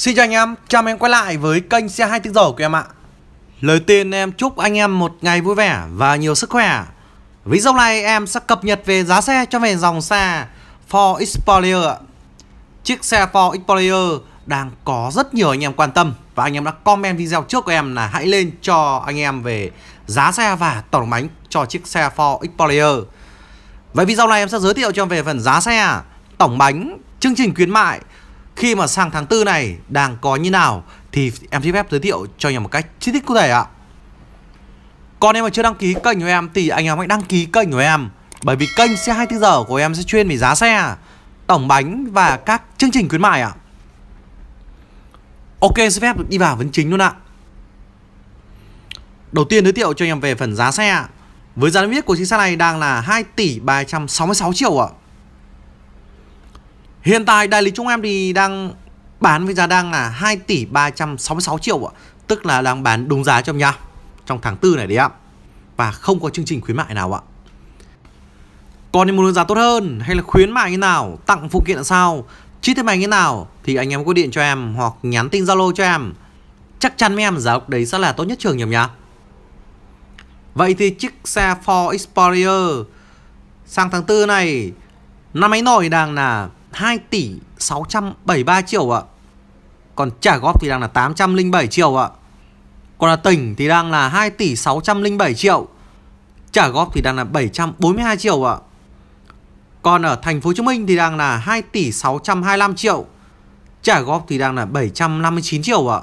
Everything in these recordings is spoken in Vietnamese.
Xin chào anh em, chào mừng em quay lại với kênh xe 24 giờ của em ạ Lời tiên em chúc anh em một ngày vui vẻ và nhiều sức khỏe Video này em sẽ cập nhật về giá xe cho về dòng xe Ford Explorer ạ Chiếc xe Ford Explorer đang có rất nhiều anh em quan tâm Và anh em đã comment video trước của em là hãy lên cho anh em về giá xe và tổng bánh cho chiếc xe Ford Explorer Vậy video này em sẽ giới thiệu cho em về phần giá xe, tổng bánh, chương trình khuyến mại khi mà sang tháng 4 này đang có như nào thì em xin phép giới thiệu cho nhà một cách chi tiết cụ thể ạ. Còn em mà chưa đăng ký kênh của em thì anh em hãy đăng ký kênh của em bởi vì kênh xe 24 giờ của em sẽ chuyên về giá xe, tổng bánh và các chương trình khuyến mại ạ. Ok, xin phép đi vào vấn chính luôn ạ. Đầu tiên giới thiệu cho anh em về phần giá xe. Với giá niêm yết của chiếc xe này đang là 2 tỷ 366 triệu ạ. Hiện tại đại lý chúng em thì đang bán với giá đang là 2 tỷ 366 triệu ạ. Tức là đang bán đúng giá cho em nha. Trong tháng 4 này đấy ạ. Và không có chương trình khuyến mại nào ạ. Còn nếu muốn giá tốt hơn hay là khuyến mại như nào, tặng phụ kiện là sao, chi tiết mày như nào thì anh em có điện cho em hoặc nhắn tin Zalo cho em. Chắc chắn với em giá ốc đấy sẽ là tốt nhất trường nhầm nhá. Vậy thì chiếc xe Ford Explorer sang tháng 4 này năm ấy nổi đang là 2 tỷ 673 triệu ạ. Còn trả góp thì đang là 807 triệu ạ. Còn là tỉnh thì đang là 2 tỷ 607 triệu. Trả góp thì đang là 742 triệu ạ. Còn ở thành phố Hồ Chí Minh thì đang là 2 tỷ 625 triệu. Trả góp thì đang là 759 triệu ạ.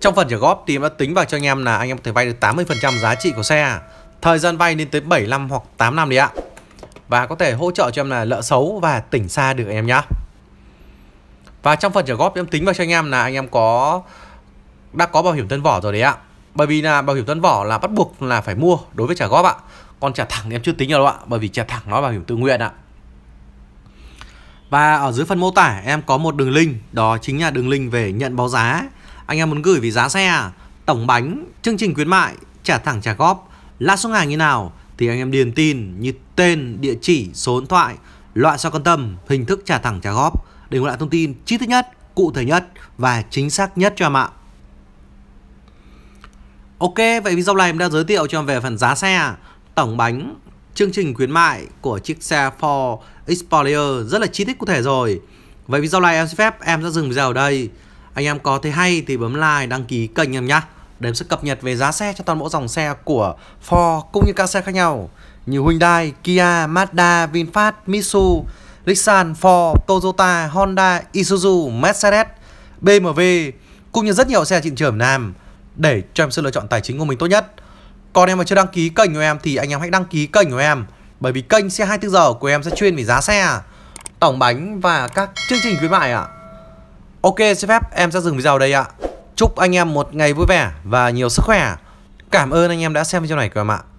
Trong phần trả góp thì em đã tính vào cho anh em là anh em có thể vay được 80% giá trị của xe. Thời gian vay lên tới 7 năm hoặc 8 năm đấy ạ và có thể hỗ trợ cho em là lỡ xấu và tỉnh xa được em nhá và trong phần trả góp em tính vào cho anh em là anh em có đã có bảo hiểm tân vỏ rồi đấy ạ bởi vì là bảo hiểm tân vỏ là bắt buộc là phải mua đối với trả góp ạ còn trả thẳng thì em chưa tính đâu ạ bởi vì trả thẳng nó bảo hiểm tự nguyện ạ và ở dưới phần mô tả em có một đường link đó chính là đường link về nhận báo giá anh em muốn gửi về giá xe à? tổng bánh chương trình khuyến mại trả thẳng trả góp lãi suất hàng như nào thì anh em điền tin như tên, địa chỉ, số điện thoại, loại sao quan tâm, hình thức trả thẳng trả góp để có lại thông tin chi tiết nhất, cụ thể nhất và chính xác nhất cho em ạ. Ok, vậy video này em đã giới thiệu cho em về phần giá xe, tổng bánh, chương trình khuyến mại của chiếc xe Ford Explorer rất là chi tiết cụ thể rồi. Vậy video này em xin phép em sẽ dừng video ở đây. Anh em có thấy hay thì bấm like, đăng ký kênh em nhé để sự cập nhật về giá xe cho toàn bộ dòng xe của Ford cũng như các xe khác nhau như Hyundai, Kia, Mazda, VinFast, Mitsubishi, Nissan, Ford, Toyota, Honda, Isuzu, Mercedes, BMW cũng như rất nhiều xe trên thị trường Nam để cho em sự lựa chọn tài chính của mình tốt nhất. Còn em mà chưa đăng ký kênh của em thì anh em hãy đăng ký kênh của em bởi vì kênh xe 24 giờ của em sẽ chuyên về giá xe, tổng bánh và các chương trình khuyến mại ạ. Ok, xin phép em sẽ dừng video đây ạ. Chúc anh em một ngày vui vẻ và nhiều sức khỏe. Cảm ơn anh em đã xem video này của em ạ.